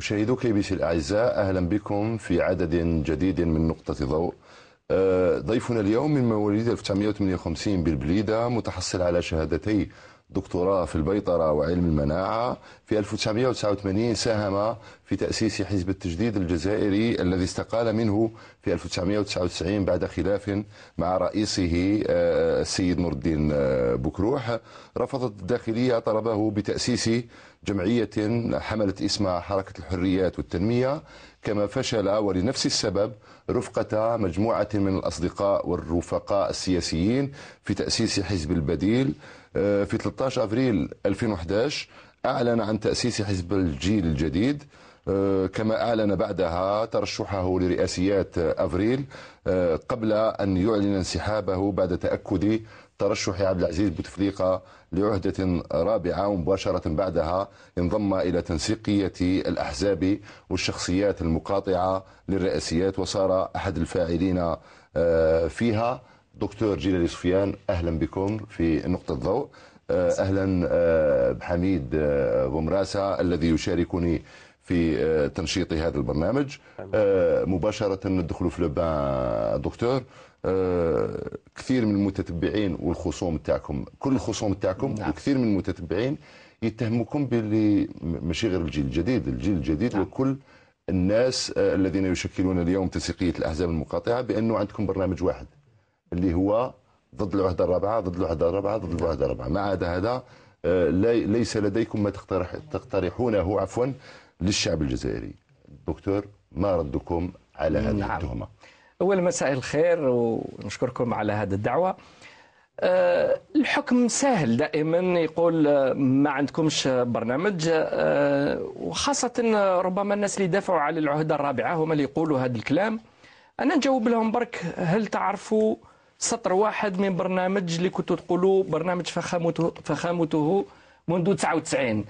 مشاهدوك كي بي سي الاعزاء اهلا بكم في عدد جديد من نقطه ضوء آه، ضيفنا اليوم من مواليد 1958 بالبليده متحصل على شهادتي دكتوراه في البيطره وعلم المناعه في 1989 ساهم في تاسيس حزب التجديد الجزائري الذي استقال منه في 1999 بعد خلاف مع رئيسه آه، السيد نور الدين آه، بكروح رفضت الداخليه طلبه بتاسيس جمعية حملت اسمها حركة الحريات والتنمية كما فشل ولنفس السبب رفقة مجموعة من الأصدقاء والرفقاء السياسيين في تأسيس حزب البديل آه، في 13 أبريل 2011 أعلن عن تأسيس حزب الجيل الجديد آه، كما أعلن بعدها ترشحه لرئاسيات أفريل آه، قبل أن يعلن انسحابه بعد تأكد ترشح عبد العزيز بوتفليقة لعهدة رابعة ومباشرة بعدها انضم إلى تنسيقية الأحزاب والشخصيات المقاطعة للرئاسيات وصار أحد الفاعلين آه، فيها دكتور جيلالي سفيان أهلا بكم في نقطة الضوء آه، أهلا آه، بحميد بومراسة الذي يشاركني في تنشيط هذا البرنامج مباشرة ندخل في لبان دكتور آه، كثير من المتتبعين والخصوم تاعكم كل الخصوم تاعكم نعم. وكثير من المتتبعين يتهمكم باللي ماشي غير الجيل الجديد الجيل الجديد نعم. وكل الناس آه، الذين يشكلون اليوم تنسيقيه الاحزاب المقاطعه بانه عندكم برنامج واحد اللي هو ضد الوحده الرابعه ضد الوحده الرابعه ضد نعم. الوحده الرابعه ما عدا هذا آه، ليس لديكم ما تقترح تقترحونه عفوا للشعب الجزائري دكتور ما ردكم على هذه نعم. التهمه أول مساء الخير ونشكركم على هذه الدعوة آه، الحكم سهل دائما يقول آه، ما عندكمش برنامج آه، وخاصة ربما الناس اللي دافعوا على العهدة الرابعة هما اللي يقولوا هذا الكلام أنا نجاوب لهم برك هل تعرفوا سطر واحد من برنامج اللي كنتوا تقولوا برنامج فخامته فخامته منذ 99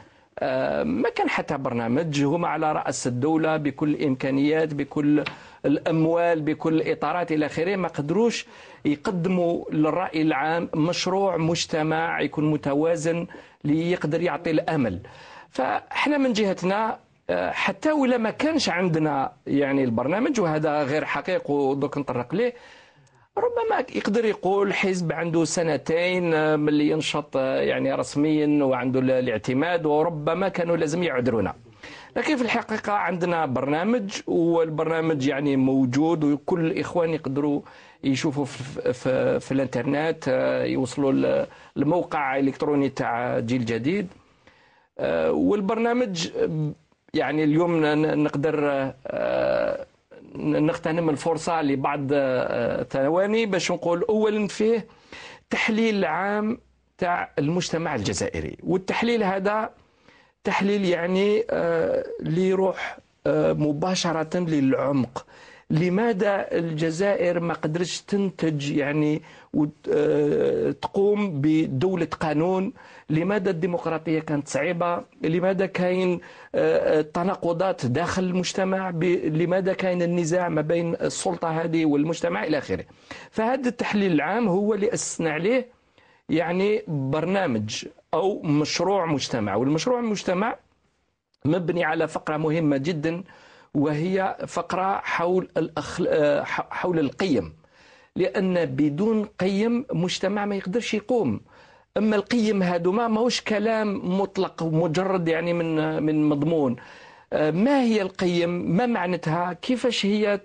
ما كان حتى برنامج هما على رأس الدولة بكل الإمكانيات بكل الاموال بكل الاطارات الى اخره ما قدروش يقدموا للراي العام مشروع مجتمع يكون متوازن ليقدر يعطي الامل فاحنا من جهتنا حتى ولا ما كانش عندنا يعني البرنامج وهذا غير حقيقي ودوك نطرق ليه ربما يقدر يقول حزب عنده سنتين آه، من اللي ينشط آه، يعني رسميا وعنده الاعتماد وربما كانوا لازم يعذرونا لكن في الحقيقة عندنا برنامج والبرنامج يعني موجود وكل الإخوان يقدروا يشوفوا في, في, في الانترنت آه، يوصلوا للموقع الإلكتروني تاع جيل جديد والبرنامج يعني اليوم نقدر نغتنم الفرصة لبعض آه، ثواني باش نقول أولا فيه تحليل عام تاع المجتمع الجزائري والتحليل هذا تحليل يعني اللي آه، يروح آه، مباشرة للعمق لماذا الجزائر ما قدرتش تنتج يعني وتقوم آه، بدولة قانون لماذا الديمقراطية كانت صعبة لماذا كاين آه، آه، تناقضات داخل المجتمع لماذا كاين النزاع ما بين السلطة هذه والمجتمع إلى آخره فهذا التحليل العام هو اللي أسسنا عليه يعني برنامج أو مشروع مجتمع والمشروع المجتمع مبني على فقرة مهمة جداً وهي فقرة حول الأخل... آه، حول القيم لأن بدون قيم مجتمع ما يقدرش يقوم أما القيم ما ماهوش كلام مطلق مجرد يعني من من مضمون آه، ما هي القيم ما معنتها كيفاش هي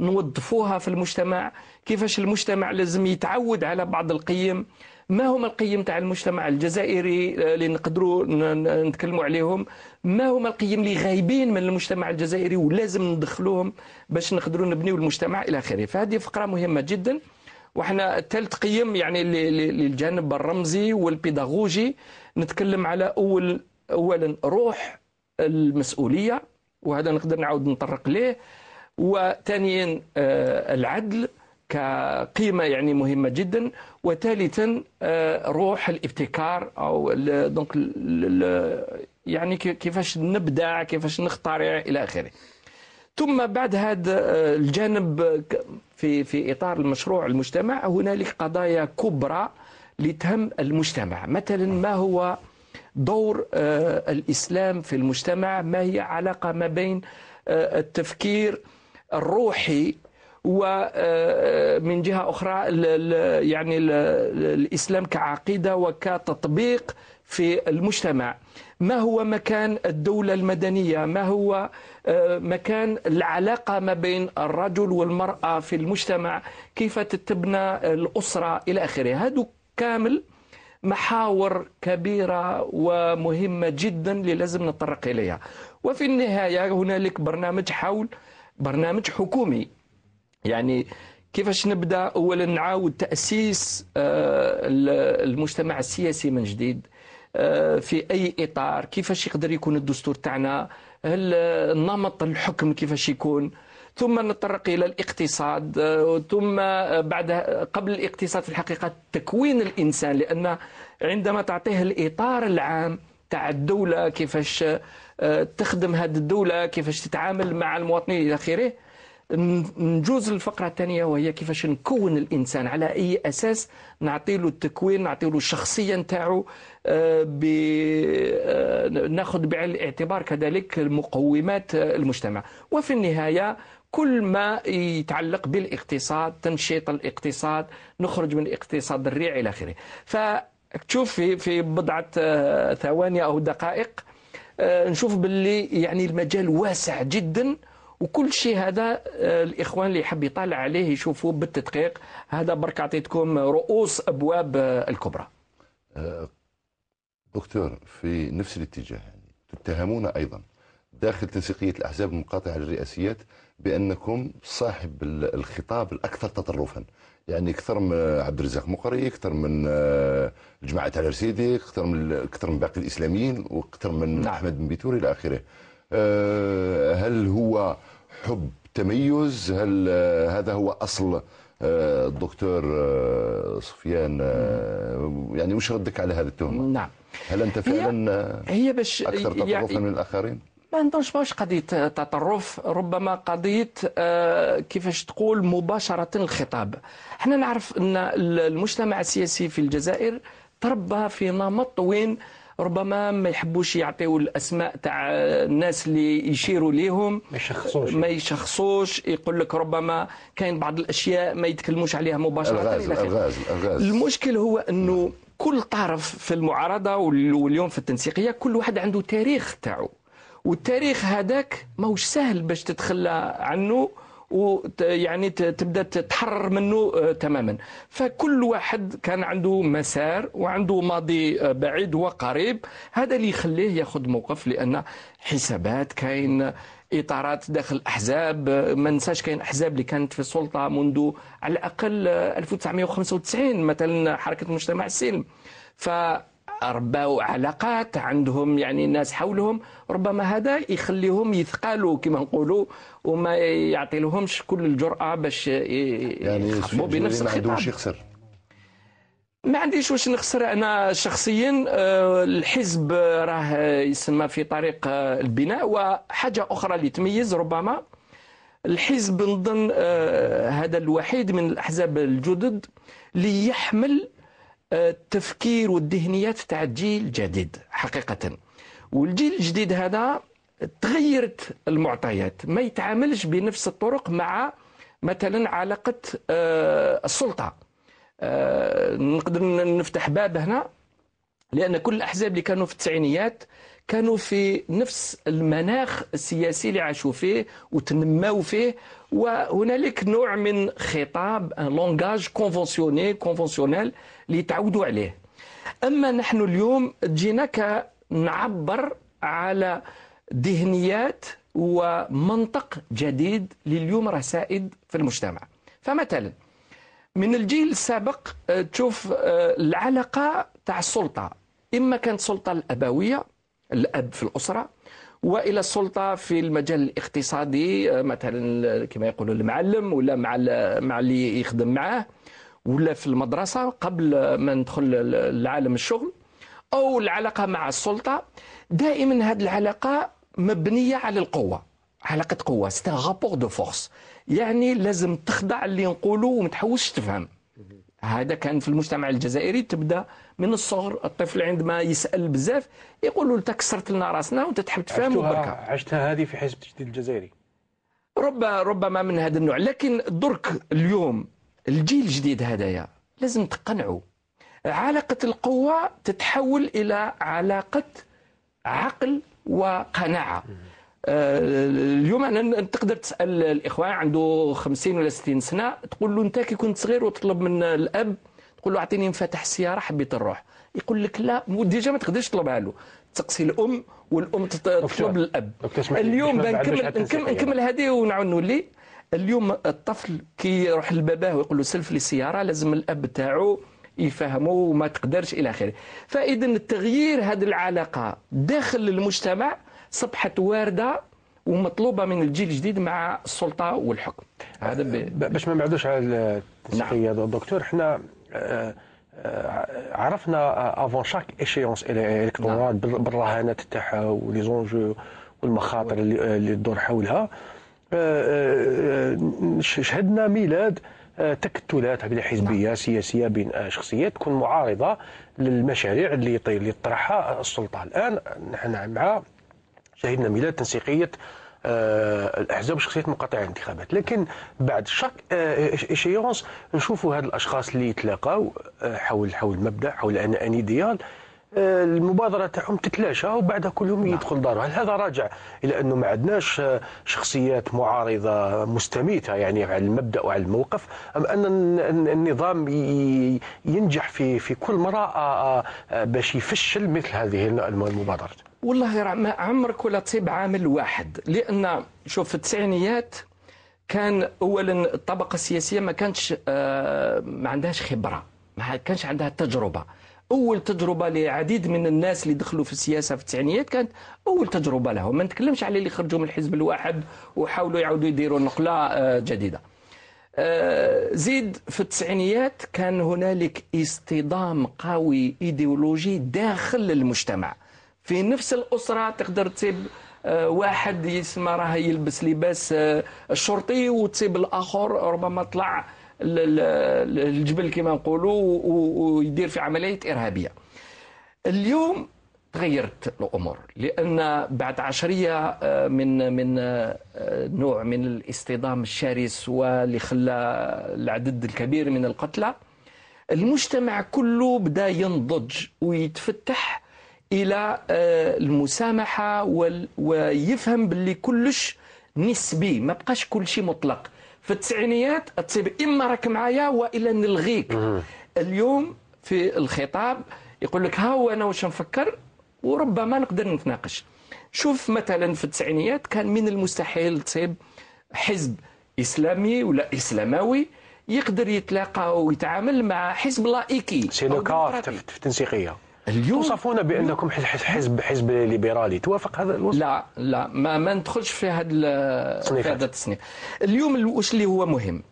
نوظفوها في المجتمع كيفاش المجتمع لازم يتعود على بعض القيم ما هما القيم تاع المجتمع الجزائري آه، اللي نقدروا نتكلموا عليهم ما هما القيم اللي غايبين من المجتمع الجزائري ولازم ندخلوهم باش نقدروا نبنيو المجتمع الى اخره فهذه فقره مهمه جدا وحنا ثالث قيم يعني للجانب الرمزي والبيداغوجي نتكلم على اول اولا روح المسؤوليه وهذا نقدر نعاود نطرق ليه وثانيا آه، العدل كقيمة يعني مهمة جدا وثالثا آه، روح الابتكار أو دونك يعني كيفاش نبدع كيفاش نخترع الى اخره ثم بعد هذا آه، الجانب آه، في في اطار المشروع المجتمع هنالك قضايا كبرى لتهم المجتمع مثلا ما هو دور آه، الاسلام في المجتمع ما هي علاقه ما بين التفكير الروحي ومن جهه اخرى يعني الاسلام كعقيده وكتطبيق في المجتمع ما هو مكان الدولة المدنية ما هو آه، مكان العلاقة ما بين الرجل والمرأة في المجتمع كيف تتبنى الأسرة إلى آخره هذا كامل محاور كبيرة ومهمة جدا اللي لازم نتطرق إليها وفي النهاية هنالك برنامج حول برنامج حكومي يعني كيفاش نبدا اولا نعاود تاسيس آه، المجتمع السياسي من جديد آه، في اي اطار كيفاش يقدر يكون الدستور تاعنا هل آه، نمط الحكم كيفاش يكون ثم نتطرق الى الاقتصاد آه، ثم بعد قبل الاقتصاد في الحقيقه تكوين الانسان لان عندما تعطيه الاطار العام تاع الدوله كيفاش تخدم هذه الدوله كيفاش تتعامل مع المواطنين الى اخره نجوز للفقره الثانيه وهي كيفاش نكون الانسان على اي اساس نعطي له التكوين نعطي له الشخصيه نتاعو آه، آه، ناخذ بعين الاعتبار كذلك مقومات آه، المجتمع وفي النهايه كل ما يتعلق بالاقتصاد تنشيط الاقتصاد نخرج من الاقتصاد الريع الى اخره فتشوف في في بضعه ثواني او دقائق نشوف باللي يعني المجال واسع جدا وكل شيء هذا آه، الاخوان اللي يحب يطالع عليه يشوفوه بالتدقيق هذا برك اعطيتكم رؤوس ابواب الكبرى آه، دكتور في نفس الاتجاه يعني تتهمون ايضا داخل تنسيقيه الاحزاب المقاطعه للرئاسيات بانكم صاحب الخطاب الاكثر تطرفا يعني اكثر من عبد الرزاق مقري اكثر من آه، جماعه تاع الرسيدي اكثر من اكثر من باقي الاسلاميين واكثر من نعم. احمد بن بيتوري الى اخره هل هو حب تميز هل آه، هذا هو أصل آه، الدكتور آه، سفيان يعني مش ردك على هذه التهمة نعم هل أنت فعلا هي, باش أكثر تطرفا يعني من الآخرين ما نظنش ماهوش قضية تطرف ربما قضية كيفاش تقول مباشرة الخطاب احنا نعرف أن المجتمع السياسي في الجزائر تربى في نمط وين ربما ما يحبوش يعطيو الاسماء تاع الناس اللي يشيروا ليهم ما يشخصوش ما يشخصوش يقول لك ربما كاين بعض الاشياء ما يتكلموش عليها مباشره الغاز الغاز الغاز المشكل هو انه كل طرف في المعارضه واليوم في التنسيقيه كل واحد عنده تاريخ تاعو والتاريخ هذاك ماهوش سهل باش تتخلى عنه ويعني تبدا تتحرر منه آه، تماما فكل واحد كان عنده مسار وعنده ماضي آه، بعيد وقريب هذا اللي يخليه ياخذ موقف لان حسابات كاين اطارات داخل الاحزاب آه، ما ننساش كاين احزاب اللي كانت في السلطه منذ على الاقل 1995 مثلا حركه مجتمع السلم ف رباو علاقات عندهم يعني ناس حولهم ربما هذا يخليهم يثقلوا كما نقولوا وما يعطي لهمش كل الجرأة باش يخطبوا يعني بنفس الخطاب ما عندوش يخسر ما عنديش واش نخسر انا شخصيا آه، الحزب راه يسمى في طريق آه، البناء وحاجه اخرى اللي تميز ربما الحزب نظن آه، هذا الوحيد من الاحزاب الجدد اللي يحمل التفكير والذهنيات تاع الجيل الجديد حقيقه والجيل الجديد هذا تغيرت المعطيات ما يتعاملش بنفس الطرق مع مثلا علاقه آه، السلطه آه، نقدر نفتح باب هنا لان كل الاحزاب اللي كانوا في التسعينيات كانوا في نفس المناخ السياسي اللي عاشوا فيه وتنموا فيه وهنالك نوع من خطاب ان لونغاج كونفونسيونيل كونفونسيونيل ليتعودوا عليه أما نحن اليوم جينا كنعبر على ذهنيات ومنطق جديد لليوم راه سائد في المجتمع فمثلا من الجيل السابق آه، تشوف آه، العلاقة تاع السلطة إما كانت سلطة الأبوية الأب في الأسرة والى السلطه في المجال الاقتصادي آه، مثلا كما يقولوا المعلم ولا مع مع اللي يخدم معاه ولا في المدرسه قبل ما ندخل لعالم الشغل او العلاقه مع السلطه دائما هذه العلاقه مبنيه على القوه علاقه قوه سي رابور دو فورس يعني لازم تخضع اللي نقولوا وما تحوسش تفهم هذا كان في المجتمع الجزائري تبدا من الصغر الطفل عندما يسال بزاف يقولوا لك كسرت لنا راسنا وانت تحب تفهم عشتها, عشتها هذه في حزب التجديد الجزائري ربما ربما من هذا النوع لكن درك اليوم الجيل الجديد هذايا لازم تقنعوا علاقة القوة تتحول إلى علاقة عقل وقناعة آه، اليوم أنا تقدر تسأل الإخوان عنده 50 ولا 60 سنة تقول له أنت كي كنت صغير وتطلب من الأب تقول له أعطيني مفاتح السيارة حبيت نروح يقول لك لا ديجا ما تقدرش تطلبها له تقصي الأم والأم تطلب للأب اليوم نكمل نكمل هذه ونعاود نولي اليوم الطفل كي يروح لباباه ويقول له سلف لي السياره لازم الاب تاعو يفهمه وما تقدرش الى اخره فاذا التغيير هذه العلاقه داخل المجتمع صبحت وارده ومطلوبه من الجيل الجديد مع السلطه والحكم هذا ب... أه، باش ما نبعدوش على التسقيه نعم. دكتور احنا أه، أه، عرفنا افون شاك ايشيونس الكترونات نعم. بالرهانات تاعها وليزونجو والمخاطر نعم. اللي تدور حولها آه، آه، آه، شهدنا ميلاد تكتلات هكذا حزبيه نعم. سياسيه بين شخصيات تكون معارضه للمشاريع اللي اللي طرحها السلطه الان نحن مع شهدنا ميلاد تنسيقيه الاحزاب وشخصيات مقاطعه الانتخابات لكن بعد شاك اشيونس نشوفوا هاد الاشخاص اللي يتلاقاو حول حول مبدا حول ان ان ايديال المبادره تاعهم تتلاشى وبعدها كلهم نعم. يدخل داره هل هذا راجع الى انه ما عندناش شخصيات معارضه مستميته يعني على المبدا وعلى الموقف ام ان النظام ينجح في في كل مره باش يفشل مثل هذه المبادرات والله ما عمرك ولا تصيب عامل واحد لان شوف في التسعينيات كان اولا الطبقه السياسيه ما كانتش آه، ما عندهاش خبره ما كانش عندها تجربه اول تجربه لعديد من الناس اللي دخلوا في السياسه في التسعينيات كانت اول تجربه لهم ما نتكلمش على اللي خرجوا من الحزب الواحد وحاولوا يعاودوا يديروا نقله آه، جديده آه، زيد في التسعينيات كان هنالك اصطدام قوي ايديولوجي داخل المجتمع في نفس الاسره تقدر تسيب آه، واحد يسمى راه يلبس لباس الشرطي وتسيب الاخر ربما طلع الجبل كما نقولوا ويدير في عملية إرهابية اليوم تغيرت الامور لان بعد عشريه آه، من من آه، نوع من الاصطدام الشرس واللي خلى العدد الكبير من القتلى المجتمع كله بدا ينضج ويتفتح الى آه، المسامحه ويفهم باللي كلش نسبي ما بقاش كل شيء مطلق في التسعينيات تصيب اما راك معايا والا نلغيك اليوم في الخطاب يقول لك ها هو انا واش نفكر وربما نقدر نتناقش شوف مثلا في التسعينيات كان من المستحيل تصيب حزب اسلامي ولا اسلاموي يقدر يتلاقى ويتعامل مع حزب لائكي سي لو في التنسيقيه اليوم توصفون بانكم حزب حزب ليبرالي توافق هذا الوصف؟ لا لا ما, ما ندخلش في هذا في هذا التصنيف اليوم واش اللي هو مهم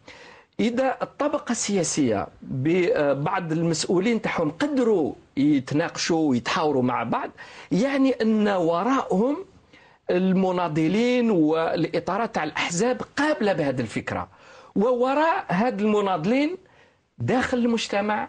اذا الطبقه السياسيه ببعض آه، المسؤولين تاعهم قدروا يتناقشوا ويتحاوروا مع بعض يعني ان وراءهم المناضلين والاطارات تاع الاحزاب قابله بهذه الفكره ووراء هذه المناضلين داخل المجتمع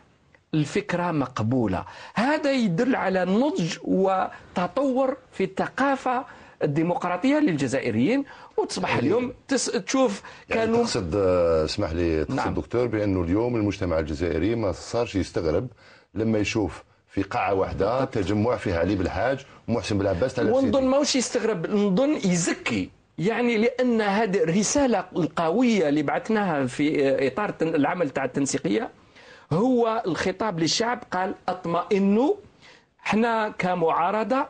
الفكرة مقبولة هذا يدل على نضج وتطور في الثقافة الديمقراطية للجزائريين وتصبح اليوم تس... تشوف يعني كانوا يعني تقصد آه، اسمح لي تقصد نعم. دكتور بأنه اليوم المجتمع الجزائري ما صارش يستغرب لما يشوف في قاعة واحدة تجمع فيها علي بالحاج ومحسن بالعباس ونظن ماهوش يستغرب نظن يزكي يعني لان هذه الرساله القويه اللي بعثناها في آه، اطار العمل تاع التنسيقيه هو الخطاب للشعب قال اطمئنوا احنا كمعارضه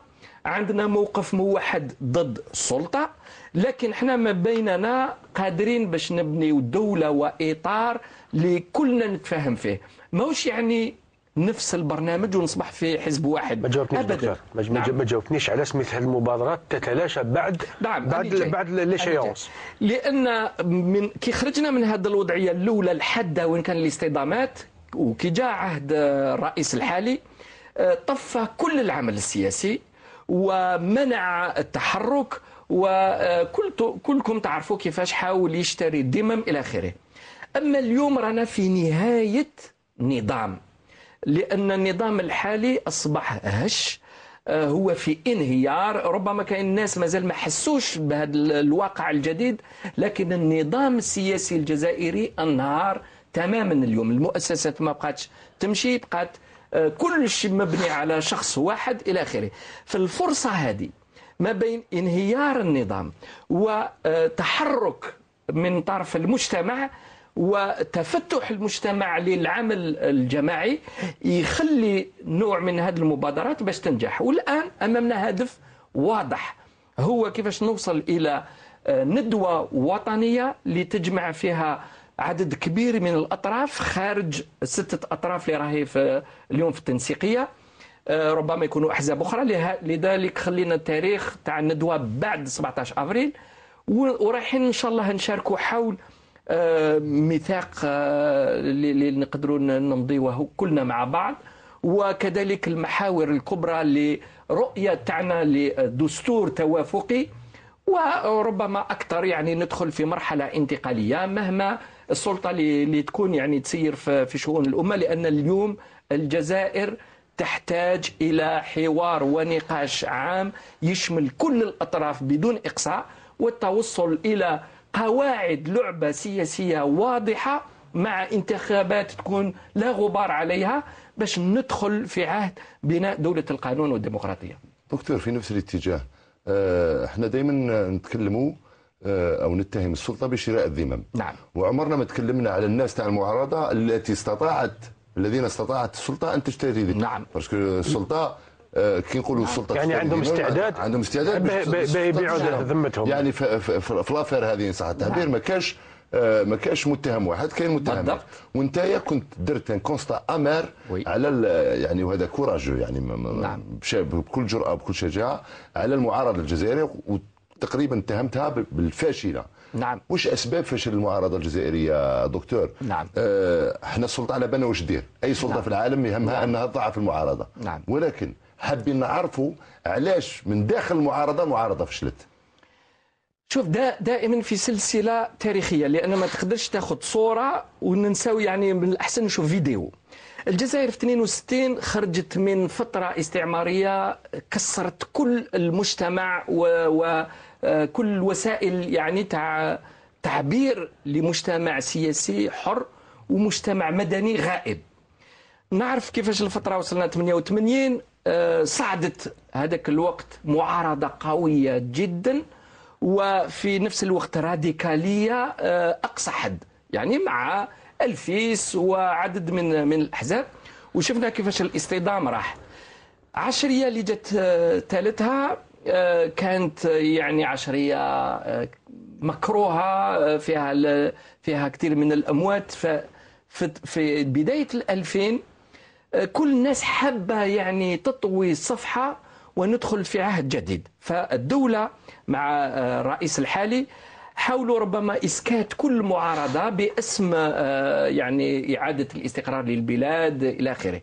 عندنا موقف موحد ضد السلطه لكن احنا ما بيننا قادرين باش نبنيو دوله واطار لكلنا نتفاهم فيه ماهوش يعني نفس البرنامج ونصبح في حزب واحد ما جاوبتنيش ابدا ما نعم. جاوبتنيش علاش مثل المبادرات تتلاشى بعد دعم. بعد بعد ليشيونس لان من كي خرجنا من هذه الوضعيه الاولى الحاده وين كان الاستضامات وكي جاء عهد الرئيس الحالي آه، طفى كل العمل السياسي ومنع التحرك وكل آه، كلكم تعرفوا كيفاش حاول يشتري الدمم الى اخره اما اليوم رانا في نهايه نظام لان النظام الحالي اصبح هش آه، هو في انهيار ربما كان الناس مازال ما حسوش بهذا الواقع الجديد لكن النظام السياسي الجزائري انهار تماما اليوم المؤسسات ما بقاتش تمشي بقات آه، كل شيء مبني على شخص واحد الى اخره فالفرصه هذه ما بين انهيار النظام وتحرك آه، من طرف المجتمع وتفتح المجتمع للعمل الجماعي يخلي نوع من هذه المبادرات باش تنجح والان امامنا هدف واضح هو كيفاش نوصل الى آه، ندوه وطنيه لتجمع فيها عدد كبير من الأطراف خارج ستة أطراف اللي راهي في اليوم في التنسيقية آه، ربما يكونوا أحزاب أخرى لذلك خلينا التاريخ تاع الندوة بعد 17 أفريل ورايحين إن شاء الله نشاركوا حول آه، ميثاق آه، اللي نقدروا نمضيوه كلنا مع بعض وكذلك المحاور الكبرى لرؤية تاعنا لدستور توافقي وربما أكثر يعني ندخل في مرحلة انتقالية مهما السلطه اللي تكون يعني تسير في شؤون الامه لان اليوم الجزائر تحتاج الى حوار ونقاش عام يشمل كل الاطراف بدون اقصاء والتوصل الى قواعد لعبه سياسيه واضحه مع انتخابات تكون لا غبار عليها باش ندخل في عهد بناء دوله القانون والديمقراطيه. دكتور في نفس الاتجاه آه، احنا دائما نتكلموا آه، او نتهم السلطه بشراء الذمم نعم وعمرنا ما تكلمنا على الناس تاع المعارضه التي استطاعت الذين استطاعت السلطه ان تشتري ذمم نعم باسكو السلطه آه، كي نقولوا السلطه نعم. يعني عندهم استعداد عندهم استعداد باش يبيعوا ذمتهم يعني في لافير هذه ان صح نعم. التعبير نعم. ما كانش آه، ما كانش متهم واحد كاين متهم وانت كنت درت ان كونستا امير وي. على يعني وهذا كوراجو يعني نعم. بكل جراه بكل شجاعه على المعارضه الجزائريه تقريبا اتهمتها بالفاشله نعم واش اسباب فشل المعارضه الجزائريه دكتور نعم اه احنا السلطه على بالنا واش دير اي سلطه نعم. في العالم يهمها نعم. انها تضعف المعارضه نعم. ولكن حابين نعرفوا علاش من داخل المعارضه المعارضه فشلت شوف دا دائما في سلسله تاريخيه لان ما تقدرش تاخذ صوره وننساو يعني من الاحسن نشوف فيديو الجزائر في 62 خرجت من فتره استعماريه كسرت كل المجتمع و, و... آه، كل وسائل يعني تاع تعبير لمجتمع سياسي حر ومجتمع مدني غائب نعرف كيفاش الفتره وصلنا 88 آه، صعدت هذاك الوقت معارضه قويه جدا وفي نفس الوقت راديكاليه آه، اقصى حد يعني مع الفيس وعدد من من الاحزاب وشفنا كيفاش الاصطدام راح عشريه اللي جت ثالثها آه، كانت يعني عشريه آه، مكروهه آه، فيها فيها كثير من الاموات في في بدايه الألفين كل الناس حابه يعني تطوي صفحه وندخل في عهد جديد فالدوله مع الرئيس الحالي حاولوا ربما اسكات كل معارضه باسم يعني اعاده الاستقرار للبلاد الى اخره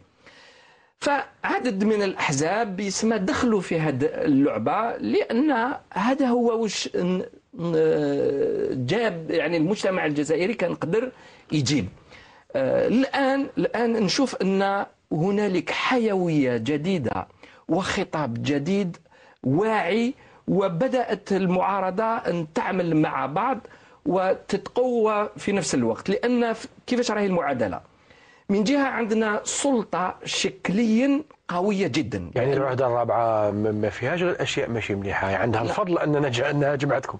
فعدد من الأحزاب يسمى دخلوا في هذه اللعبة لأن هذا هو وش جاب يعني المجتمع الجزائري كان قدر يجيب آه، الآن الآن نشوف أن هنالك حيوية جديدة وخطاب جديد واعي وبدأت المعارضة أن تعمل مع بعض وتتقوى في نفس الوقت لأن كيفاش راهي المعادلة من جهه عندنا سلطه شكليا قويه جدا يعني الوحده الرابعه ما فيهاش غير اشياء ماشي مليحه يعني عندها لا. الفضل اننا انها جمعتكم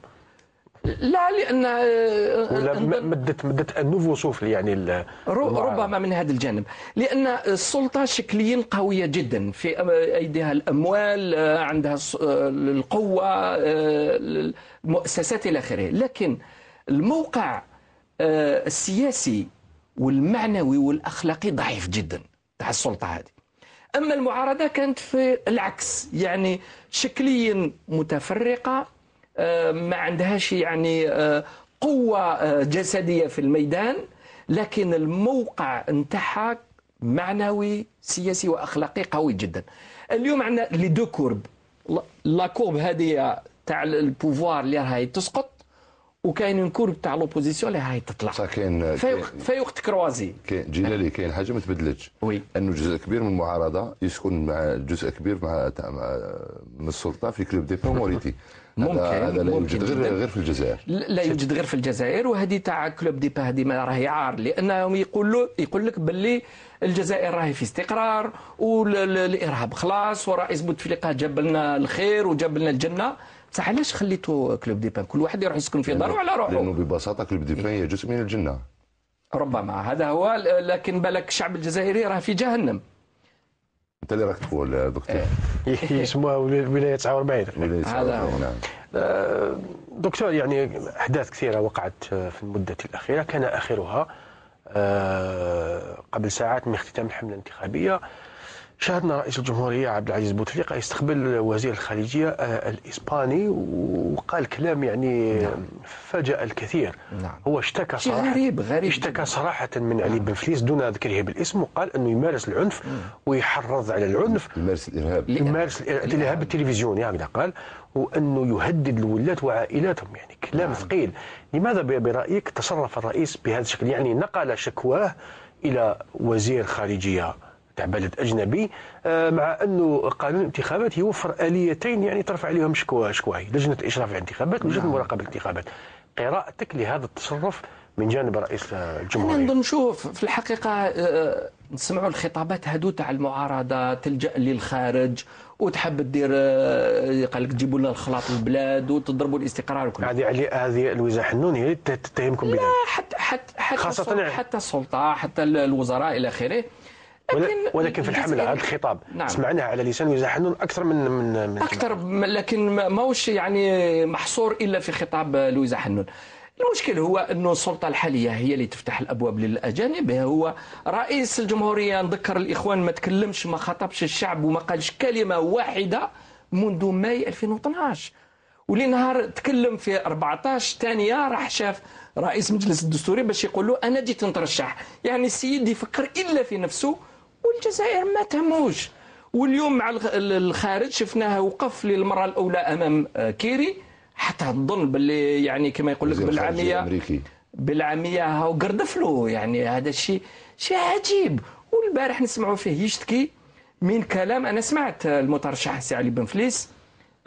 لا لان آه، ولا مدت مدت النوفو سوفل يعني ربما من هذا الجانب لان السلطه شكليا قويه جدا في ايديها الاموال آه، عندها آه، القوه المؤسسات الى اخره لكن الموقع السياسي والمعنوي والأخلاقي ضعيف جدا تاع السلطة هذه أما المعارضة كانت في العكس يعني شكليا متفرقة آه، ما عندهاش يعني آه، قوة آه، جسدية في الميدان لكن الموقع نتاعها معنوي سياسي واخلاقي قوي جدا اليوم عندنا لي دو كورب لا كورب هذه تاع البوفوار اللي راهي تسقط وكاين الكور تاع لوبوزيسيون اللي هاي تطلع كاين في وقت كروازي كاين جلالي أه. كاين حاجه ما تبدلتش وي انه جزء كبير من المعارضه يسكن مع جزء كبير مع تاع من السلطه في كلوب دي بوموريتي ممكن هذا لا يوجد غير غير في الجزائر لا يوجد غير في الجزائر وهذه تاع كلوب دي با هذه ما راهي عار لانهم يقول يقول لك باللي الجزائر راهي في استقرار والارهاب خلاص ورئيس بوتفليقه جاب لنا الخير وجاب لنا الجنه بصح علاش خليتو كلوب دي بان كل واحد يروح يسكن في دارو على روحه لانه ببساطه كلوب دي بان هي جزء من الجنه ربما هذا هو لكن بالك الشعب الجزائري راه في جهنم انت اللي راك تقول دكتور يسموها إيه، إيه، ولايه 49 هذا هو نعم. آه، دكتور يعني احداث كثيره وقعت في المده الاخيره كان اخرها آه، قبل ساعات من اختتام الحمله الانتخابيه شاهدنا رئيس الجمهورية عبد العزيز بوتفليقة يستقبل وزير الخارجية آه، الإسباني وقال كلام يعني نعم. فاجأ الكثير نعم. هو اشتكى صراحة غريب غريب اشتكى صراحة من نعم. علي نعم. بن فليس دون ذكره بالاسم وقال أنه يمارس العنف ويحرض على العنف يمارس الإرهاب يمارس الإرهاب التلفزيوني هكذا يعني قال وأنه يهدد الولاة وعائلاتهم يعني كلام نعم. ثقيل لماذا برأيك تصرف الرئيس بهذا الشكل يعني نقل شكواه إلى وزير خارجية تاع بلد اجنبي آه، مع انه قانون الانتخابات يوفر اليتين يعني ترفع عليهم شكوى شكواي لجنه الاشراف على الانتخابات ولجنه نعم. مراقبه الانتخابات قراءتك لهذا التصرف من جانب رئيس الجمهوريه انا نظن شوف في الحقيقه آه، نسمعوا الخطابات هذو تاع المعارضه تلجا للخارج وتحب دير آه، قال لك تجيبوا لنا الخلاط البلاد وتضربوا الاستقرار وكل هذه علي هذه الوزاره حنون هي تتهمكم بذلك لا حتى حتى حتى خاصة السلطة يعني. حتى حتى الوزراء الى اخره لكن ولكن في الحمله هذا الخطاب نعم. سمعناه على لسان وزاره حنون اكثر من من, من اكثر لكن ماهوش يعني محصور الا في خطاب لويزا حنون المشكل هو انه السلطه الحاليه هي اللي تفتح الابواب للاجانب هو رئيس الجمهوريه نذكر الاخوان ما تكلمش ما خاطبش الشعب وما قالش كلمه واحده منذ ماي 2012 ولنهار تكلم في 14 ثانيه راح شاف رئيس مجلس الدستوري باش يقول له انا جيت نترشح يعني السيد يفكر الا في نفسه والجزائر ما تهموش واليوم مع الخارج شفناه وقف للمره الاولى امام آه، كيري حتى الظن باللي يعني كما يقول لك بالعاميه بالعاميه هاو قردفلو يعني هذا الشيء شيء عجيب والبارح نسمعوا فيه يشتكي من كلام انا سمعت آه، المترشح سي علي بن فليس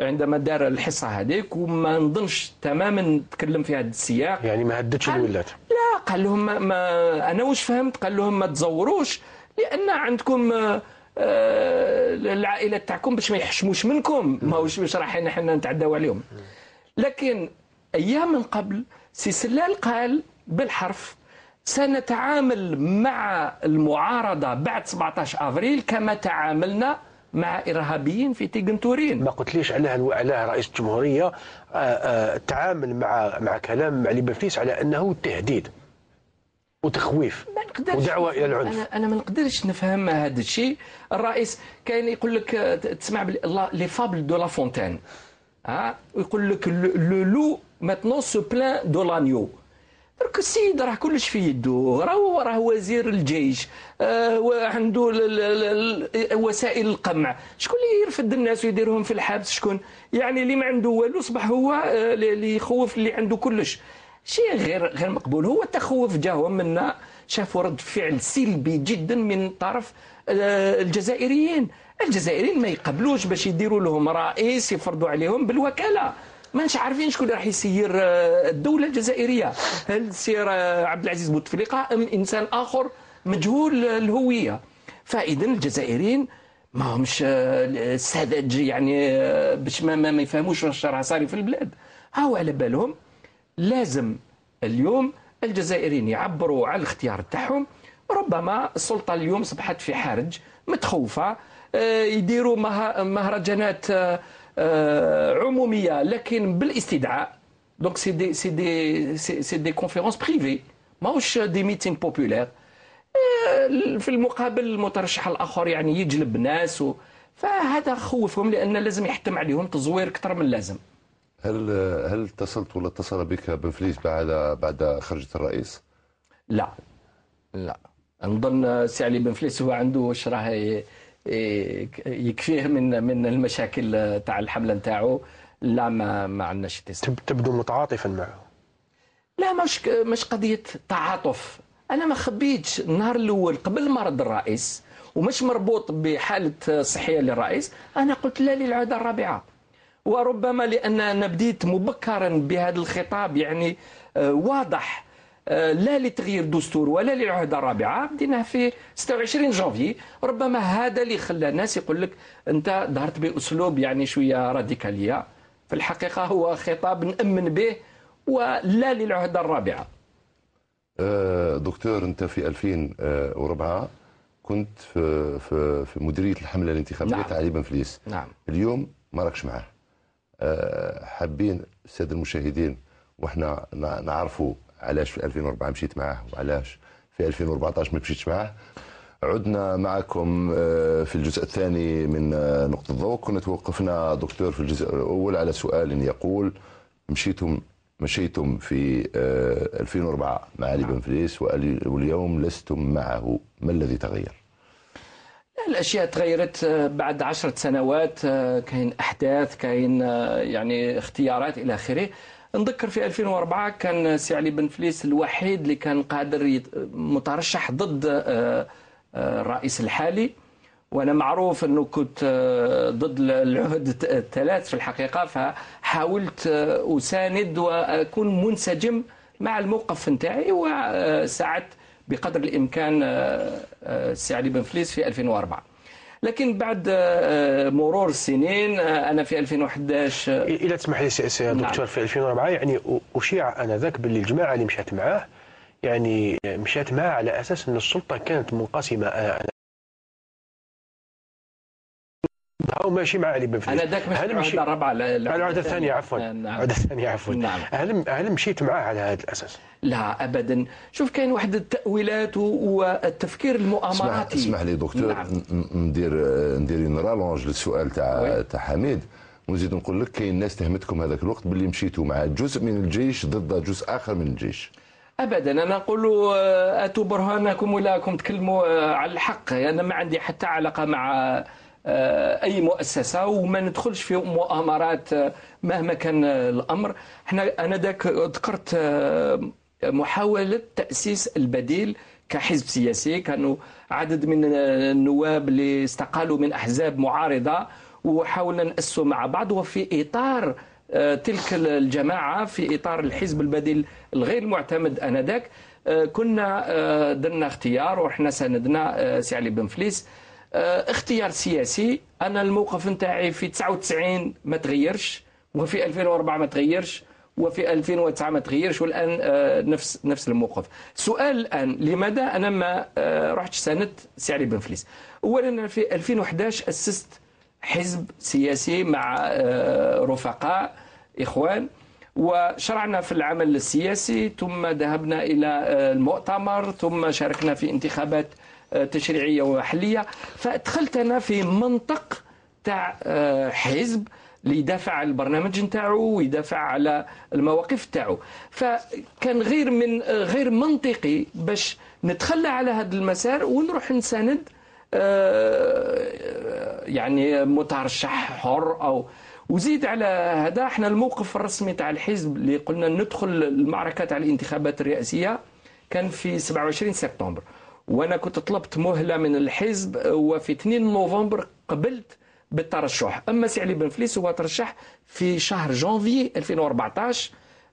عندما دار الحصه هذيك وما نظنش تماما تكلم في هذا السياق يعني ما هدتش الولاد لا قال لهم ما انا واش فهمت قال لهم ما تزوروش لان عندكم آه، آه، العائله تاعكم باش ما يحشموش منكم ماهوش باش رايحين حنا نتعداو عليهم لكن ايام من قبل سي سلال قال بالحرف سنتعامل مع المعارضه بعد 17 افريل كما تعاملنا مع ارهابيين في تيغنتورين ما قلتليش علاه علاه رئيس الجمهوريه آه، تعامل مع مع كلام علي بنفيس على انه تهديد وتخويف ودعوه الى العنف انا انا ما نقدرش نفهم هذا الشيء الرئيس كاين يقول لك تسمع لي فابل دو لا فونتين ها ويقول لك لو لو ماتنو سو بلان دو لانيو درك السيد راه كلش في يده راهو راه وزير الجيش آه عنده وسائل القمع شكون اللي يرفد الناس ويديرهم في الحبس شكون يعني اللي ما عنده والو صبح هو آه، اللي يخوف اللي عنده كلش شيء غير غير مقبول هو تخوف جاهم منا شافوا رد فعل سلبي جدا من طرف آه، الجزائريين الجزائريين ما يقبلوش باش يديروا لهم رئيس يفرضوا عليهم بالوكاله ما نش عارفين شكون راح يسير آه، الدوله الجزائريه هل سير آه، عبد العزيز بوتفليقه ام انسان اخر مجهول الهويه فاذا الجزائريين ما همش ساذج يعني باش ما, ما يفهموش واش راه صاري في البلاد هاو على بالهم لازم اليوم الجزائريين يعبروا على الاختيار تاعهم ربما السلطه اليوم صبحت في حرج متخوفه آه، يديروا مهرجانات آه، آه، عموميه لكن بالاستدعاء دونك سي دي سي دي سي دي كونفيرونس بريفي ماهوش دي ميتينغ بوبولير في المقابل المترشح الاخر يعني يجلب ناس و... فهذا خوفهم لان لازم يحتم عليهم تزوير اكثر من اللازم هل هل اتصلت ولا اتصل بك فليس بعد بعد خرجة الرئيس؟ لا لا نظن سي علي بنفليس هو عنده واش راه يكفيه من من المشاكل تاع الحمله نتاعو لا ما ما عندناش اتصال تبدو متعاطفا معه لا مش مش قضيه تعاطف انا ما خبيتش النهار الاول قبل مرض الرئيس ومش مربوط بحاله صحيه للرئيس انا قلت لا للعاده الرابعه وربما لان انا بديت مبكرا بهذا الخطاب يعني آه، واضح آه، لا لتغيير دستور ولا للعهده الرابعه بديناه في 26 جانفي ربما هذا اللي خلى الناس يقول لك انت ظهرت باسلوب يعني شويه راديكاليه في الحقيقه هو خطاب نامن به ولا للعهده الرابعه آه، دكتور انت في 2004 كنت في في, مديريه الحمله الانتخابيه نعم. تاع علي بن فليس نعم اليوم ما راكش معاه آه، حابين الساده المشاهدين وحنا نعرفوا علاش في 2004 مشيت معاه وعلاش في 2014 ما مشيتش معاه عدنا معكم آه، في الجزء الثاني من آه، نقطة الضوء كنا توقفنا دكتور في الجزء الأول على سؤال يقول مشيتم مشيتم في 2004 مع علي بن نعم. فليس واليوم لستم معه ما الذي تغير؟ الاشياء تغيرت آه، بعد عشرة سنوات آه، كاين احداث كاين آه، يعني اختيارات الى اخره نذكر في 2004 كان سي علي بن فليس الوحيد اللي كان قادر مترشح ضد الرئيس الحالي وانا معروف انه كنت ضد العهد الثلاث في الحقيقه فحاولت اساند واكون منسجم مع الموقف نتاعي وساعدت بقدر الإمكان آه، آه، السي علي بن فليس في 2004 لكن بعد آه، مرور سنين انا في 2011 اذا تسمح لي سي دكتور نعم. في 2004 يعني اشيع انذاك باللي الجماعه اللي مشات معاه يعني مشات معاه على اساس ان السلطه كانت منقسمه هو ماشي مع علي بن فليس انا ذاك مشيت هل مشي... الرابعه العودة الثانيه عفوا نعم. العودة الثانيه عفوا نعم هل هل مشيت معاه على هذا الاساس؟ لا ابدا شوف كاين واحد التاويلات والتفكير المؤامراتي اسمح, اسمح لي دكتور نعم. ندير ندير آه، نرالونج للسؤال تاع تاع حميد ونزيد نقول لك كاين ناس تهمتكم هذاك الوقت باللي مشيتوا مع جزء من الجيش ضد جزء اخر من الجيش ابدا انا نقول اتوا آه، برهانكم ولا راكم تكلموا آه، على الحق انا يعني ما عندي حتى علاقه مع آه، اي مؤسسه وما ندخلش في مؤامرات آه، مهما كان الامر احنا انا ذاك ذكرت آه، محاوله تاسيس البديل كحزب سياسي كانوا عدد من النواب اللي استقالوا من احزاب معارضه وحاولنا ناسسوا مع بعض وفي اطار تلك الجماعه في اطار الحزب البديل الغير معتمد انذاك كنا درنا اختيار وحنا ساندنا سي علي بن فليس آه، اختيار سياسي انا الموقف نتاعي في 99 ما تغيرش وفي 2004 ما تغيرش وفي 2009 ما تغيرش والان آه، نفس نفس الموقف سؤال الان لماذا انا ما آه، رحتش ساندت سعري بن فليس اولا في 2011 اسست حزب سياسي مع رفقاء اخوان وشرعنا في العمل السياسي ثم ذهبنا الى المؤتمر ثم شاركنا في انتخابات تشريعيه ومحليه فدخلت انا في منطق تاع آه، حزب ليدافع على البرنامج نتاعو ويدافع على المواقف نتاعو فكان غير من غير منطقي باش نتخلى على هذا المسار ونروح نساند آه، يعني مترشح حر او وزيد على هذا احنا الموقف الرسمي تاع الحزب اللي قلنا ندخل المعركه تاع الانتخابات الرئاسيه كان في 27 سبتمبر وانا كنت طلبت مهله من الحزب وفي 2 نوفمبر قبلت بالترشح اما سي علي بن فليس هو ترشح في شهر جانفي 2014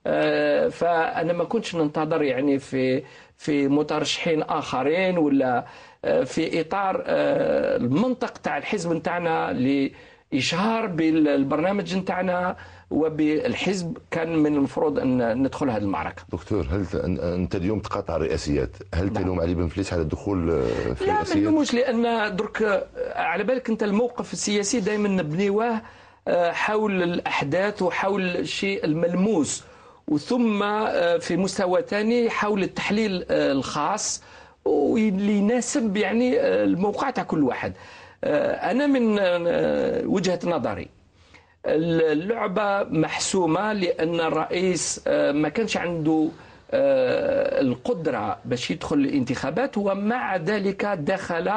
آه، فانا ما كنتش ننتظر يعني في في مترشحين اخرين ولا آه، في اطار آه، المنطق تاع الحزب نتاعنا اللي إشهار بالبرنامج نتاعنا وبالحزب كان من المفروض أن ندخل هذه المعركة دكتور هل أنت اليوم تقاطع الرئاسيات هل نعم. تلوم علي بن فليس على الدخول في لا الرئاسيات؟ لا ما نلوموش لأن درك على بالك أنت الموقف السياسي دائما نبنيوه آه، حول الأحداث وحول الشيء الملموس وثم آه، في مستوى ثاني حول التحليل آه، الخاص واللي يناسب يعني الموقع تاع كل واحد آه، أنا من آه، وجهة نظري اللعبة محسومة لأن الرئيس آه، ما كانش عنده القدرة باش يدخل الانتخابات ومع ذلك دخل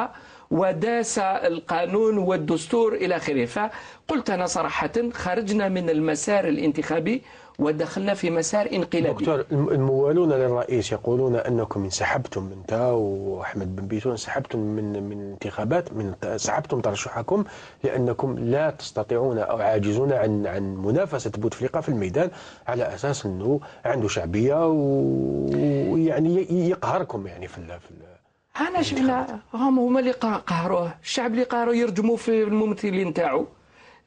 وداس القانون والدستور إلى آخره فقلت أنا صراحة خرجنا من المسار الانتخابي ودخلنا في مسار انقلابي دكتور الموالون للرئيس يقولون انكم انسحبتم من واحمد بن بيتون انسحبتم من من انتخابات من سحبتم ترشحكم لانكم لا تستطيعون او عاجزون عن عن منافسه بوتفليقه في الميدان على اساس انه عنده شعبيه ويعني يقهركم يعني في في انا شفنا هم هما اللي قهروه الشعب اللي قهروه يرجموا في الممثلين تاعو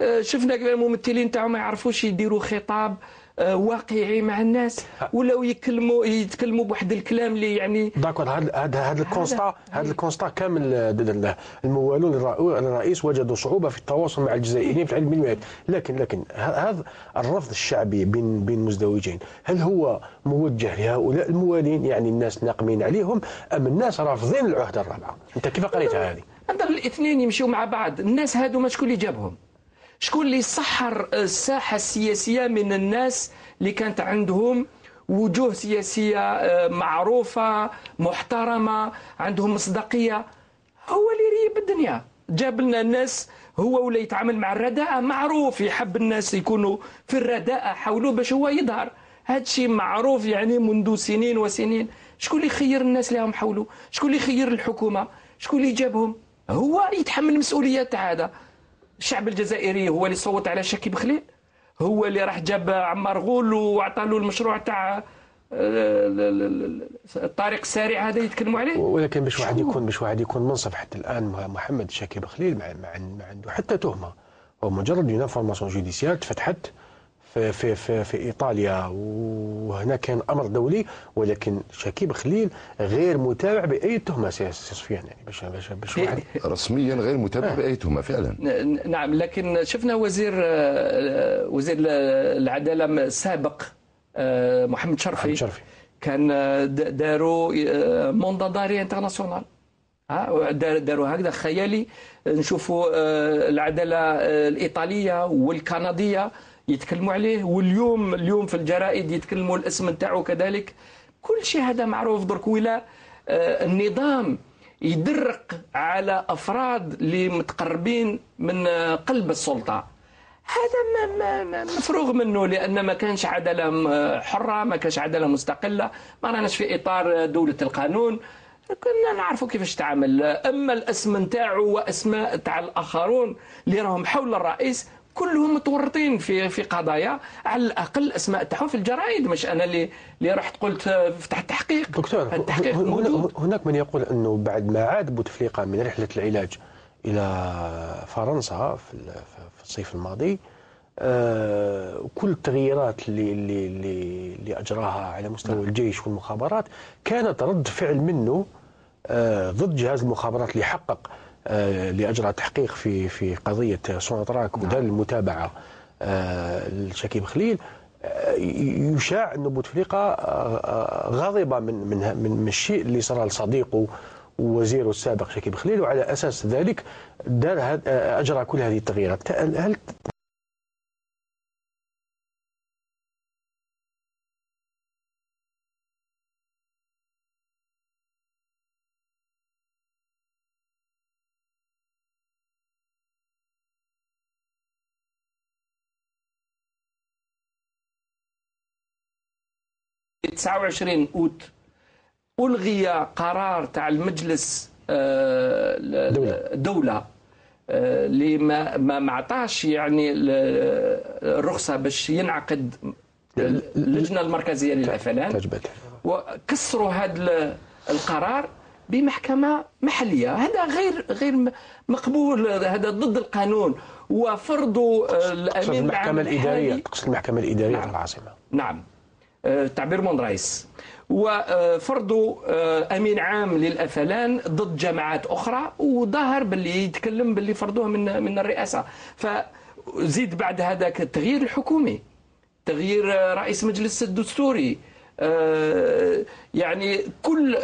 آه، شفنا الممثلين تاعو ما يعرفوش يديروا خطاب آه، واقعي مع الناس ولاو يكلموا يتكلموا بواحد الكلام اللي يعني داكور هذا هذا الكونستا هذا الكونستا كامل آه، الموالون للرئيس وجدوا صعوبه في التواصل مع الجزائريين في علم من لكن لكن هذا الرفض الشعبي بين بين مزدوجين هل هو موجه لهؤلاء الموالين يعني الناس ناقمين عليهم ام الناس رافضين العهده الرابعه انت كيف قريتها هذه؟ الاثنين يمشيوا مع بعض الناس هادو ما شكون اللي جابهم شكون اللي سحر الساحة السياسية من الناس اللي كانت عندهم وجوه سياسية آه، معروفة محترمة عندهم مصداقية هو اللي ريب الدنيا جاب لنا الناس هو ولا يتعامل مع الرداءة معروف يحب الناس يكونوا في الرداءة حوله باش هو يظهر هذا الشيء معروف يعني منذ سنين وسنين شكون اللي خير الناس اللي هم حوله شكون اللي خير الحكومة شكون اللي جابهم هو يتحمل مسؤولية هذا الشعب الجزائري هو اللي صوت على شكي بخليل هو اللي راح جاب عمار غول وعطى له المشروع تاع الطريق آه، السريع هذا يتكلموا عليه ولكن باش واحد يكون باش واحد يكون منصف حتى الان محمد شاكي بخليل ما عنده حتى تهمه هو مجرد اون فورماسيون جوديسيال تفتحت في في في, في ايطاليا وهنا كان امر دولي ولكن شكيب خليل غير متابع باي تهمه سي سفيان يعني باش باش باش إيه. رسميا غير متابع آه. باي تهمه فعلا نعم لكن شفنا وزير آه، آه، وزير العداله السابق آه، محمد شرفي محمد شرفي كان داروا مونداداري انترناسيونال داروا هكذا خيالي نشوفوا العداله الايطاليه والكنديه يتكلموا عليه واليوم اليوم في الجرائد يتكلموا الاسم نتاعو كذلك كل شيء هذا معروف درك ولا آه، النظام يدرق على افراد اللي متقربين من آه، قلب السلطه هذا ما ما مفروغ منه لان ما كانش عداله آه، حره ما كانش عداله مستقله ما راناش في اطار دوله القانون كنا نعرفوا كيفاش تعامل اما الاسم نتاعو واسماء تاع الاخرون اللي راهم حول الرئيس كلهم متورطين في في قضايا على الاقل اسماء تاعهم في الجرايد مش انا اللي اللي رحت قلت آه، فتحت تحقيق دكتور التحقيق هناك من يقول انه بعد ما عاد بوتفليقه من رحله العلاج الى فرنسا في الصيف الماضي آه، كل التغييرات اللي اللي اللي, اجراها على مستوى نعم. الجيش والمخابرات كانت رد فعل منه آه، ضد جهاز المخابرات اللي حقق آه، لاجرى تحقيق في في قضيه سونتراك ودار نعم. المتابعه آه، لشكيب خليل آه، يشاع ان بوتفليقه غضب من من من الشيء اللي صار لصديقه ووزيره السابق شكيب خليل وعلى اساس ذلك دار اجرى كل هذه التغييرات هل 29 اوت الغي قرار تاع المجلس الدوله آه، آه، اللي ما ما عطاش يعني الرخصه باش ينعقد اللجنه المركزيه للافلام وكسروا هذا القرار بمحكمه محليه هذا غير غير مقبول هذا ضد القانون وفرضوا آه، الامين المحكمه الاداريه تقصد المحكمه الاداريه نعم. العاصمه نعم آه، تعبير من رئيس وفرض آه، امين عام للاثلان ضد جماعات اخرى وظهر باللي يتكلم باللي فرضوها من من الرئاسه فزيد بعد هذاك التغيير الحكومي تغيير آه، رئيس مجلس الدستوري يعني كل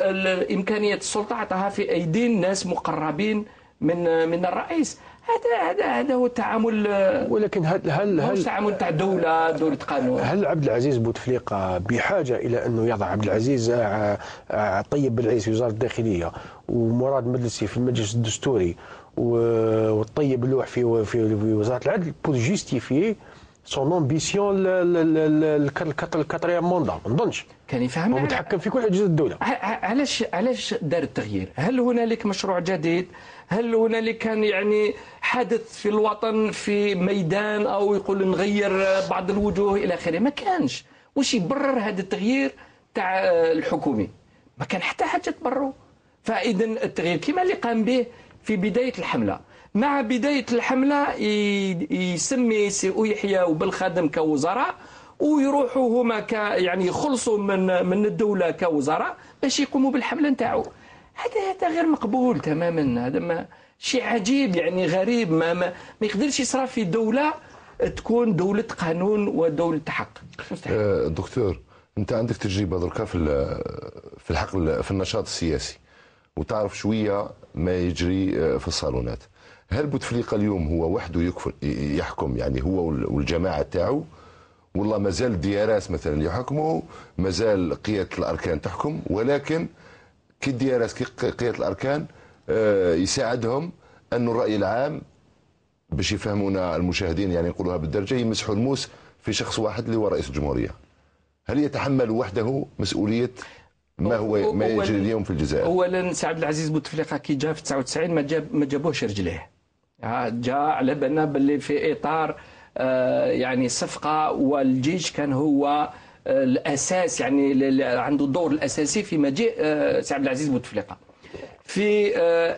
امكانيه السلطه عطاها في ايدي الناس مقربين من من الرئيس هذا هذا هذا هو التعامل ولكن هل هل هل التعامل تاع الدوله دوله قانون هل عبد العزيز بوتفليقه بحاجه الى انه يضع عبد العزيز آه، آه، طيب بالعيس في وزاره الداخليه ومراد مدلسي في المجلس الدستوري والطيب اللوح في في وزاره العدل بور جيستيفي سون امبيسيون الكاتريام موندا ما نظنش كان يفهم هو متحكم في كل اجهزه الدوله علاش علاش دار التغيير؟ هل هنالك مشروع جديد؟ هل هنالك كان يعني حدث في الوطن في ميدان او يقول نغير بعض الوجوه الى اخره ما كانش واش يبرر هذا التغيير تاع الحكومي ما كان حتى حاجه تبرره فاذا التغيير كما اللي قام به في بدايه الحمله مع بدايه الحمله يسمي سي يحيى وبالخادم كوزراء ويروحوا هما ك يعني يخلصوا من من الدوله كوزراء باش يقوموا بالحمله نتاعو هذا هذا غير مقبول تماما هذا ما شيء عجيب يعني غريب ما ما, ما يقدرش يصرى في دوله تكون دوله قانون ودوله حق مستحيل أه، دكتور انت عندك تجربه دركا في في الحقل في النشاط السياسي وتعرف شويه ما يجري أه، في الصالونات هل بوتفليقه اليوم هو وحده يحكم يعني هو والجماعه تاعو والله مازال الدياراس مثلا يحكمه مازال قياده الاركان تحكم ولكن كي الدياراس كي قياده الاركان آه، يساعدهم أن الرأي العام باش يفهمونا المشاهدين يعني يقولوها بالدرجة يمسحوا الموس في شخص واحد اللي هو رئيس الجمهورية هل يتحمل وحده مسؤولية ما هو ما يجري اليوم في الجزائر؟ اولا سي عبد العزيز بوتفليقه كي جاء في 99 ما جاب ما جابوهش رجليه. آه، جاء على بالنا باللي في اطار آه، يعني صفقه والجيش كان هو الاساس يعني عنده الدور الاساسي في مجيء سي عبد العزيز بوتفليقه. في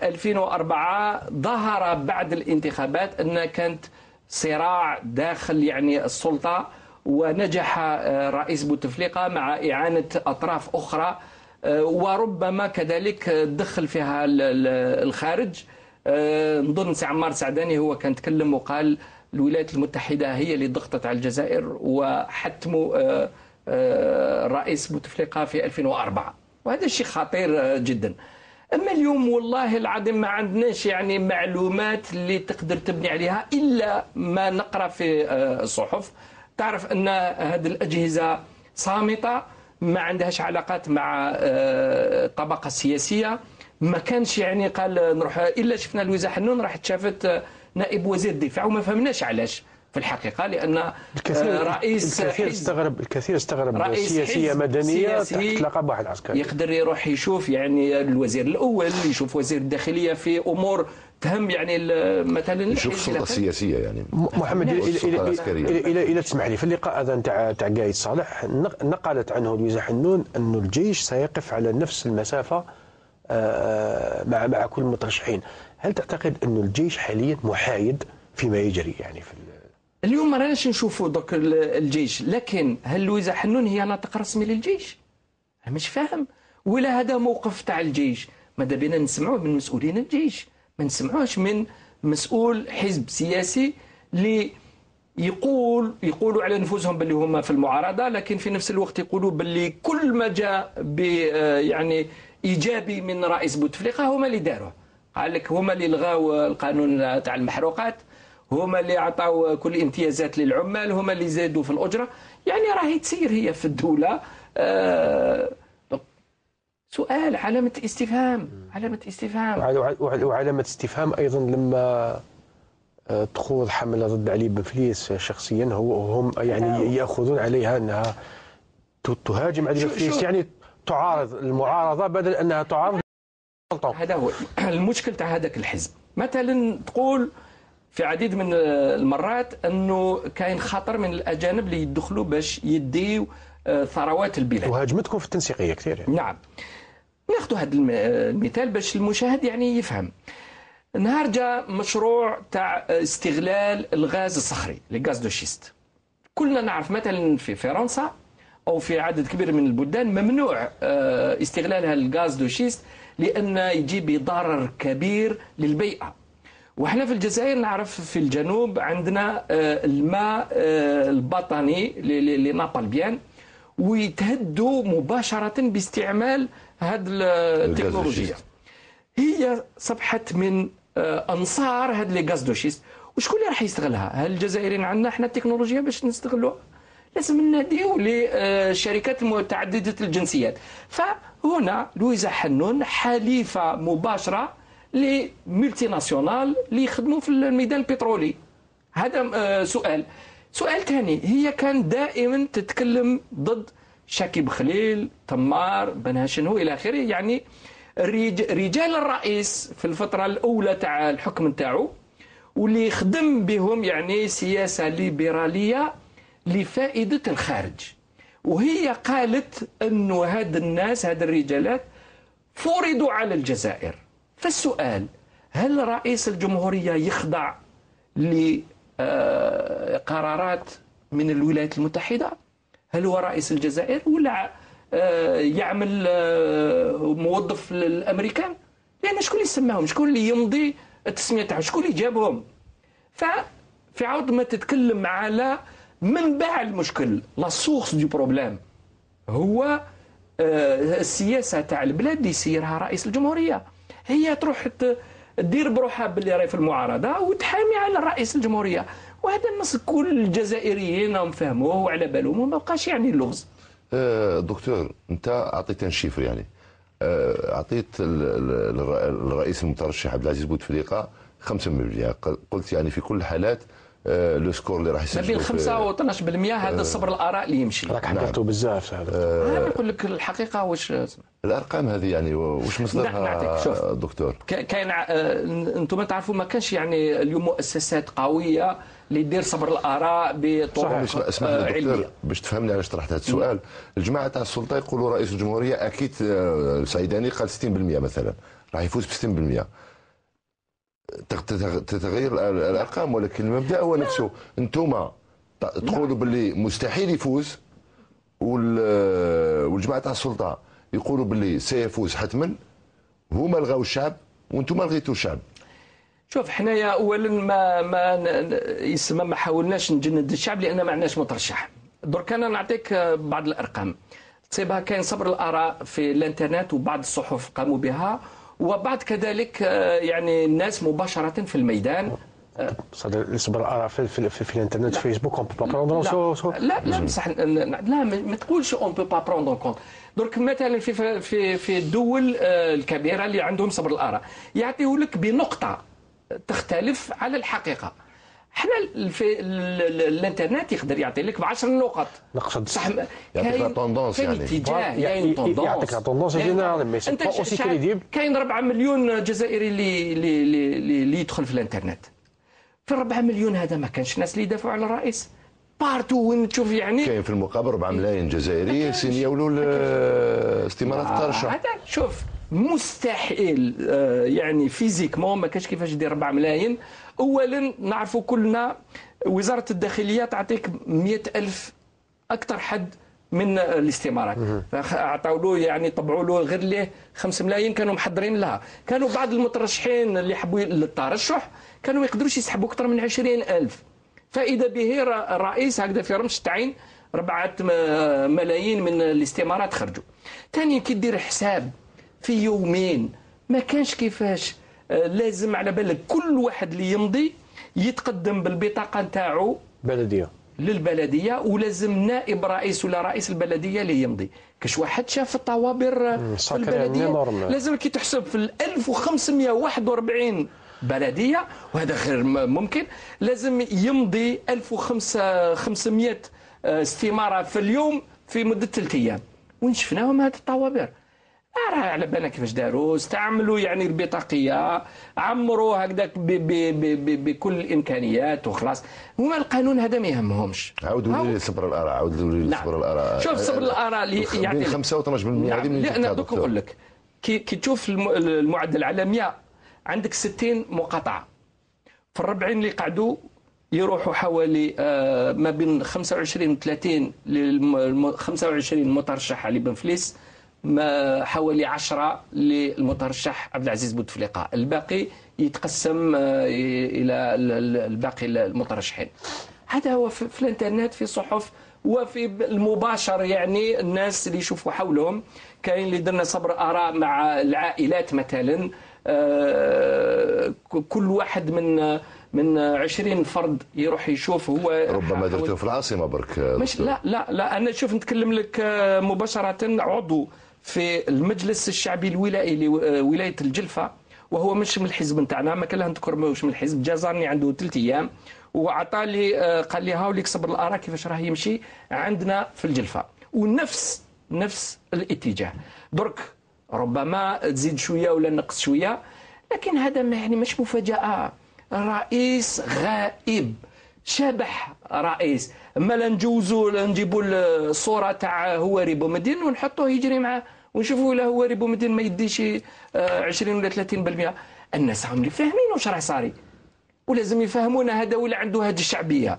2004 آه، ظهر بعد الانتخابات أن كانت صراع داخل يعني السلطة ونجح آه، رئيس بوتفليقة مع إعانة أطراف أخرى آه، وربما كذلك دخل فيها الخارج نظن سي عمار سعداني هو كان تكلم وقال الولايات المتحدة هي اللي ضغطت على الجزائر وحتموا رئيس بوتفليقة في 2004 وهذا شيء خطير جدا اما اليوم والله العظيم ما عندناش يعني معلومات اللي تقدر تبني عليها الا ما نقرا في الصحف آه، تعرف ان هذه الاجهزه صامته ما عندهاش علاقات مع الطبقه آه، السياسيه ما كانش يعني قال نروح الا شفنا لويزا حنون راح تشافت آه، نائب وزير الدفاع وما فهمناش علاش في الحقيقة لأن آه، الكثير رئيس الكثير استغرب الكثير استغرب رئيس سياسية مدنية سياسي تحت لقب واحد عسكري يقدر يروح يشوف يعني الوزير الأول يشوف وزير الداخلية في أمور تهم يعني مثلا يشوف السلطه السياسيه يعني محمد الى الى تسمح لي في اللقاء هذا نتاع تاع قايد صالح نقلت عنه لويزا حنون انه الجيش سيقف على نفس المسافه آه، مع مع كل المترشحين هل تعتقد انه الجيش حاليا محايد فيما يجري يعني في اليوم ما راناش نشوفوا دوك الجيش لكن هل لويزا حنون هي ناطق رسمي للجيش انا مش فاهم ولا هذا موقف تاع الجيش ماذا بينا نسمعوه من مسؤولين الجيش ما نسمعوهش من مسؤول حزب سياسي اللي يقول يقولوا على نفوسهم باللي هما في المعارضه لكن في نفس الوقت يقولوا باللي كل ما جاء ب يعني ايجابي من رئيس بوتفليقه هما اللي داروه قال لك هما اللي لغاو القانون تاع المحروقات هما اللي عطاو كل امتيازات للعمال هما اللي زادوا في الاجره يعني راهي تسير هي في الدوله آه، سؤال علامة استفهام علامة استفهام وعلامة استفهام أيضا لما آه، تخوض حملة ضد علي بن فليس شخصيا هو هم يعني آه. يأخذون عليها أنها تهاجم علي بن فليس يعني تعارض المعارضة بدل أنها تعارض هذا هو المشكل تاع هذاك الحزب مثلا تقول في عديد من المرات انه كاين خطر من الاجانب اللي يدخلوا باش يديوا آه، ثروات البلاد وهاجمتكم في التنسيقيه كثير يعني. نعم ناخذ هذا آه، المثال باش المشاهد يعني يفهم نهار جا مشروع تاع استغلال الغاز الصخري الغاز دو شيست كلنا نعرف مثلا في فرنسا او في عدد كبير من البلدان ممنوع آه، استغلال الغاز دو شيست لان يجيب ضرر كبير للبيئه وحنا في الجزائر نعرف في الجنوب عندنا آه، الماء آه، البطني لنابل بيان ويتهدوا مباشرة باستعمال هذه التكنولوجيا هي صبحت من آه، أنصار هذه لي غاز دو شيست وشكون اللي راح يستغلها هل الجزائريين عندنا احنا التكنولوجيا باش نستغلوها لازم نناديو للشركات متعددة الجنسيات فهنا لويزا حنون حليفة مباشرة لي ملتي ناسيونال اللي يخدموا في الميدان البترولي هذا آه، سؤال سؤال ثاني هي كان دائما تتكلم ضد شاكيب خليل تمار بن هاشنو الى اخره يعني رجال الرئيس في الفتره الاولى تاع الحكم تاعو واللي خدم بهم يعني سياسه ليبراليه لفائده الخارج وهي قالت انه هاد الناس هاد الرجالات فرضوا على الجزائر فالسؤال هل رئيس الجمهورية يخضع لقرارات آه، من الولايات المتحدة هل هو رئيس الجزائر ولا آه، يعمل آه، موظف الامريكان لان شكون اللي سماهم شكون اللي يمضي التسميه تاعهم شكون اللي جابهم ففي عوض ما تتكلم على منبع المشكل لا سورس دو بروبليم هو السياسه تاع البلاد اللي يسيرها رئيس الجمهوريه هي تروح تدير بروحها باللي راهي في المعارضه وتحامي على رئيس الجمهوريه وهذا النص كل الجزائريين راهم فهموه وعلى بالهم وما بقاش يعني اللغز أه، دكتور انت اعطيتنا شيفر يعني أه، اعطيت الرئيس المترشح عبد العزيز بوتفليقه 5 مليار قلت يعني في كل الحالات آه، لو سكور اللي راح يسجل ما بين 5 و12% هذا آه. الصبر الاراء اللي يمشي راك نعم. حكيتو بزاف هذا آه، انا نقول لك الحقيقه واش الارقام هذه يعني واش مصدرها دكتور كاين انتم تعرفوا ما كانش يعني اليوم مؤسسات قويه اللي دير صبر الاراء بطرق علميه اسمح لي دكتور باش تفهمني علاش طرحت هذا السؤال الجماعه تاع السلطه يقولوا رئيس الجمهوريه اكيد السعيداني قال 60% مثلا راح يفوز ب 60% تتغير الارقام ولكن المبدا هو نفسه انتم تقولوا باللي مستحيل يفوز والجماعه تاع السلطه يقولوا باللي سيفوز حتما هما لغاو الشعب وانتم لغيتوا الشعب شوف حنايا اولا ما ما يسمى ما حاولناش نجند الشعب لان ما عندناش مترشح درك انا نعطيك بعض الارقام تصيبها كاين صبر الاراء في الانترنت وبعض الصحف قاموا بها وبعد كذلك آه، يعني الناس مباشرة في الميدان آه، في, في, في, في الانترنت فيسبوك اون با بروندر لا لا hmm. بصح لا ما تقولش اون بو با بروندر كونت درك مثلا في في في الدول آه، الكبيره اللي عندهم صبر الاراء يعطيه لك بنقطه تختلف على الحقيقه حنا في الانترنت يقدر يعطي لك ب 10 نقط نقصد صح يعطيك لا توندونس يعني كاين توندونس يعطيك لا توندونس جينيرال مي سي اوسي كريديبل كاين 4 مليون جزائري اللي اللي اللي يدخل في الانترنت في 4 مليون هذا ما كانش ناس اللي يدافعوا على الرئيس بارتو وين تشوف يعني كاين في المقابل 4 إيه. ملايين جزائري سين استمارات آه، قرشه هذا شوف مستحيل آه، يعني فيزيكمون ما كانش كيفاش يدير 4 ملايين اولا نعرفوا كلنا وزاره الداخليه تعطيك مئة ألف اكثر حد من الاستمارات اعطوا له يعني طبعوا له غير ليه 5 ملايين كانوا محضرين لها كانوا بعض المترشحين اللي حبوا للترشح كانوا ما يقدروش يسحبوا اكثر من 20000 فاذا به الرئيس هكذا في رمش التعيين ربعة ملايين من الاستمارات خرجوا ثاني كي دير حساب في يومين ما كانش كيفاش لازم على بالك كل واحد اللي يمضي يتقدم بالبطاقه نتاعو بلديه للبلديه ولازم نائب رئيس ولا رئيس البلديه اللي يمضي كاش واحد شاف الطوابير في يعني البلديه لازم كي تحسب في 1541 بلديه وهذا غير ممكن لازم يمضي 1500 آه، استماره في اليوم في مده ثلاث ايام وين شفناهم هاد الطوابير راه على بالنا كيفاش داروا استعملوا يعني البطاقيه عمروا هكذاك بكل الامكانيات وخلاص هما القانون هذا ما يهمهمش عاودوا لي صبر الاراء عاودوا لي صبر الاراء شوف صبر الاراء اللي يعني 85% و 12% هذه من لان دوك نقول لك كي تشوف المعدل على 100 عندك 60 مقاطعه في الربعين اللي قعدوا يروحوا حوالي آه، ما بين 25 و 30 25 مترشح على فليس حوالي عشرة للمترشح عبد العزيز بوتفليقه الباقي يتقسم آه، الى الباقي المترشحين هذا هو في الانترنت في صحف وفي المباشر يعني الناس اللي يشوفوا حولهم كاين اللي درنا صبر اراء مع العائلات مثلا آه، كل واحد من من 20 فرد يروح يشوف هو ربما درتو في العاصمه برك مش لا لا لا انا شوف نتكلم لك آه، مباشره عضو في المجلس الشعبي الولائي لولايه آه، الجلفه وهو مش من الحزب نتاعنا ما كان نذكر ماهوش من الحزب جازرني عنده ثلاث ايام وعطى لي آه، قال لي هاوليك صبر الاراء كيفاش راه يمشي عندنا في الجلفه ونفس نفس الاتجاه درك ربما تزيد شويه ولا نقص شويه لكن هذا يعني مش مفاجاه رئيس غائب شبح رئيس ما لا نجوزو نجيبوا الصوره تاع هواري بومدين ونحطوه يجري معاه ونشوفوا الا هواري بومدين ما يديش 20 آه، ولا 30% الناس راهم فاهمين واش راه صاري ولازم يفهمونا هذا ولا عنده هذه الشعبيه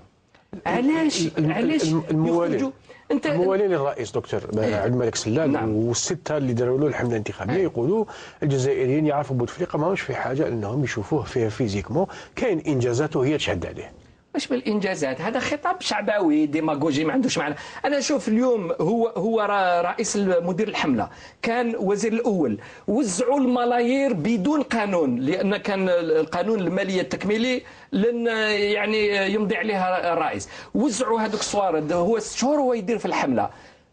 علاش علاش الموالين انت الموالين للرئيس دكتور آه، إيه. عبد الملك سلام نعم. والسته اللي داروا له الحمله الانتخابيه أيه. يقولوا الجزائريين يعرفوا بوتفليقه ماهوش في حاجه انهم يشوفوه فيها فيزيكمون كاين انجازاته هي تشهد عليه مش بالانجازات هذا خطاب شعبوي ديماغوجي ما عندوش معنى انا نشوف اليوم هو هو رئيس مدير الحمله كان وزير الاول وزعوا الملايير بدون قانون لان كان القانون الماليه التكميلي لن يعني يمضي عليها الرئيس وزعوا هذوك الصوارد هو ست شهور هو يدير في الحمله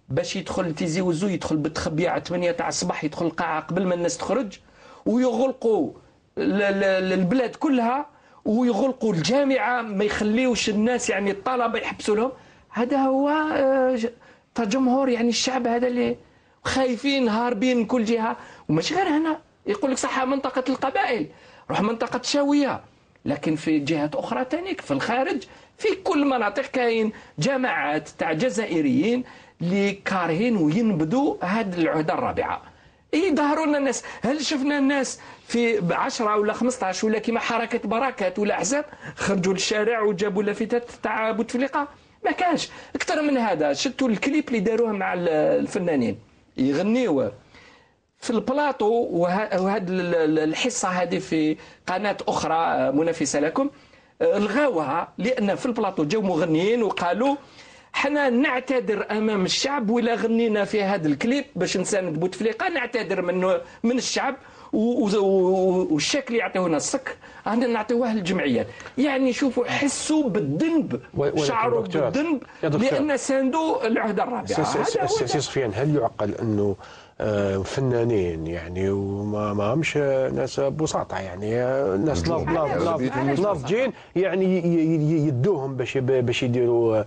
باش يدخل تيزي وزو يدخل على 8 تاع الصباح يدخل القاعه قبل ما الناس تخرج ويغلقوا البلاد كلها ويغلقوا الجامعه ما يخليوش الناس يعني الطلبه يحبسوا لهم هذا هو آه، تجمهور يعني الشعب هذا اللي خايفين هاربين من كل جهه ومش غير هنا يقول لك صح منطقه القبائل روح منطقه شاويه لكن في جهات اخرى تانيك في الخارج في كل مناطق كاين جماعات تاع جزائريين اللي كارهين وينبذوا هذه العهده الرابعه اي ظهروا لنا الناس هل شفنا الناس في 10 ولا 15 ولا كيما حركه بركات ولا احزاب خرجوا للشارع وجابوا لافتات تاع بوتفليقه ما كانش اكثر من هذا شفتوا الكليب اللي داروه مع الفنانين يغنيوا في البلاطو وهذه الحصه هذه في قناه اخرى منافسه لكم الغاوها أه، لان في البلاطو جاو مغنيين وقالوا حنا نعتذر امام الشعب ولا غنينا في هذا الكليب باش نساند بوتفليقه نعتذر من من الشعب والشكل اللي يعطيونا السك انا نعطيوه للجمعيات يعني شوفوا حسوا بالذنب شعروا بالذنب لان ساندوا العهده الرابعه سي سفيان هل يعقل انه آه، فنانين يعني وما ماهمش ناس بساطه يعني ناس لاف لاف لاف ناضجين يعني يدوهم باش باش يديروا آه،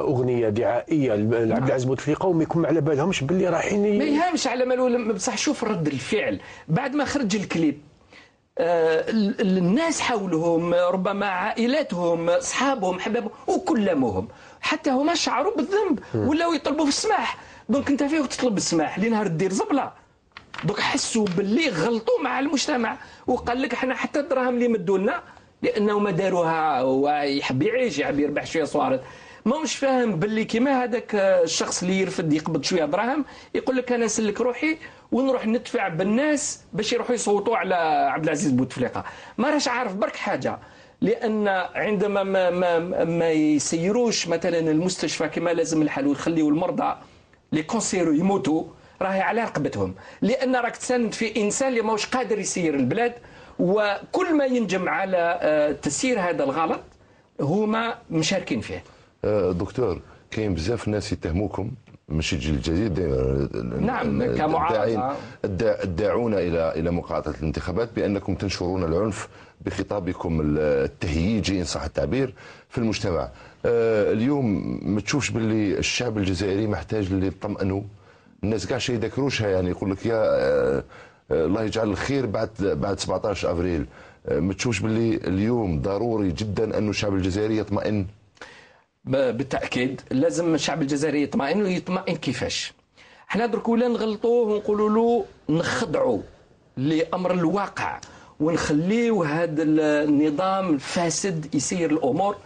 اغنيه دعائيه لعبد العزيز بوتفليقه وما يكون على بالهمش باللي رايحين ما يهمش على مال بصح شوف رد الفعل بعد ما خرج الكليب آه، الناس حولهم ربما عائلاتهم اصحابهم حبابهم وكلموهم حتى هما شعروا بالذنب ولاو يطلبوا في السماح دونك انت فيه تطلب السماح لنهار دير زبله دونك حسوا باللي غلطوا مع المجتمع وقال لك احنا حتى الدراهم اللي مدوا لنا لانه ما داروها هو يحب يعيش يحب يربح شويه صوارد ماهوش فاهم باللي كيما هذاك الشخص اللي يرفد يقبض شويه دراهم يقول لك انا نسلك روحي ونروح ندفع بالناس باش يروحوا يصوتوا على عبد العزيز بوتفليقه ما راش عارف برك حاجه لان عندما ما, ما, ما يسيروش مثلا المستشفى كما لازم الحال ويخليوا المرضى لي كونسيرو يموتوا راهي على رقبتهم لان راك تساند في انسان اللي ماهوش قادر يسير البلاد وكل ما ينجم على آه، تسيير هذا الغلط هما مشاركين فيه آه، دكتور كاين بزاف ناس يتهموكم مش تجي الجزيرة نعم آه، كمعارضة الداعون إلى إلى مقاطعة الانتخابات بأنكم تنشرون العنف بخطابكم التهييجي إن صح التعبير في المجتمع آه، اليوم ما تشوفش باللي الشعب الجزائري محتاج اللي يطمئنوا الناس كاع شي يذكروشها يعني يقول لك يا آه، آه، الله يجعل الخير بعد بعد 17 افريل ما تشوفش باللي اليوم ضروري جدا انه الشعب الجزائري يطمئن بالتاكيد لازم الشعب الجزائري يطمئن ويطمئن كيفاش حنا درك ولا نغلطوه ونقولوا له نخضعوا لامر الواقع ونخليو هذا النظام الفاسد يسير الامور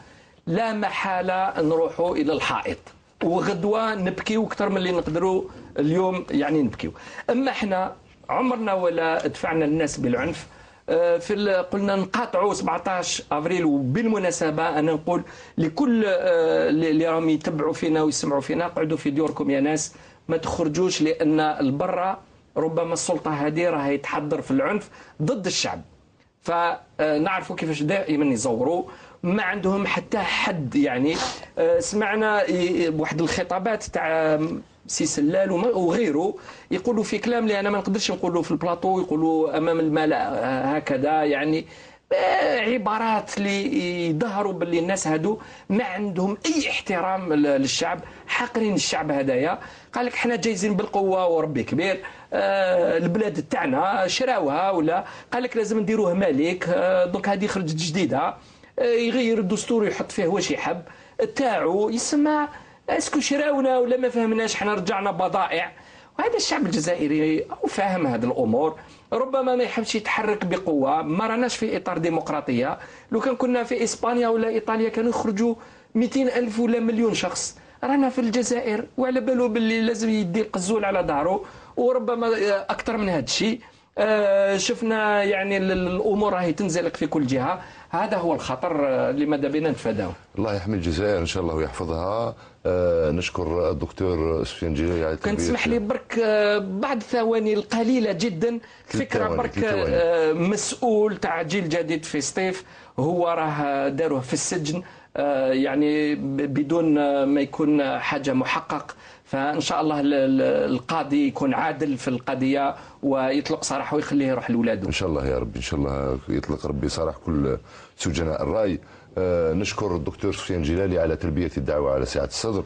لا محاله نروحوا الى الحائط وغدوه نبكي اكثر من اللي نقدروا اليوم يعني نبكيو اما احنا عمرنا ولا دفعنا الناس بالعنف آه، في قلنا نقاطعوا 17 افريل وبالمناسبه انا نقول لكل آه، اللي راهم يتبعوا فينا ويسمعوا فينا قعدوا في ديوركم يا ناس ما تخرجوش لان البرة ربما السلطه هذه راهي تحضر في العنف ضد الشعب فنعرفوا كيفاش دائما يزوروا ما عندهم حتى حد يعني آه، سمعنا بواحد الخطابات تاع سي سلال وغيره يقولوا في كلام اللي انا ما نقدرش نقوله في البلاطو يقولوا امام الملا آه، هكذا يعني آه، عبارات اللي يظهروا باللي الناس هادو ما عندهم اي احترام للشعب حاقرين الشعب هدايا قال لك احنا جايزين بالقوه وربي كبير آه، البلاد تاعنا شراوها ولا قال لك لازم نديروه ملك آه، دونك هذه خرجت جديده آه، يغير الدستور ويحط فيه واش يحب تاعو يسمى اسكو شراونا ولا ما فهمناش حنا رجعنا بضائع وهذا الشعب الجزائري او فاهم هذه الامور ربما ما يحبش يتحرك بقوه ما راناش في اطار ديمقراطيه لو كان كنا في اسبانيا ولا ايطاليا كانوا يخرجوا 200 الف ولا مليون شخص رانا في الجزائر وعلى بالو باللي لازم يدي القزول على دارو وربما آه، اكثر من هذا الشيء آه، شفنا يعني الامور راهي تنزلق في كل جهه هذا هو الخطر اللي آه، ماذا بينا نتفاداه الله يحمي الجزائر ان شاء الله ويحفظها آه نشكر الدكتور سفيان جيري على كان تسمح لي برك آه بعد الثواني القليله جدا فكره برك آه مسؤول تاع جيل جديد في ستيف هو راه داروه في السجن يعني بدون ما يكون حاجه محقق فان شاء الله القاضي يكون عادل في القضيه ويطلق سراحه ويخليه يروح لولاده ان شاء الله يا ربي ان شاء الله يطلق ربي سراح كل سجناء الراي آه، نشكر الدكتور سفيان جلالي على تلبيه الدعوه على سعه الصدر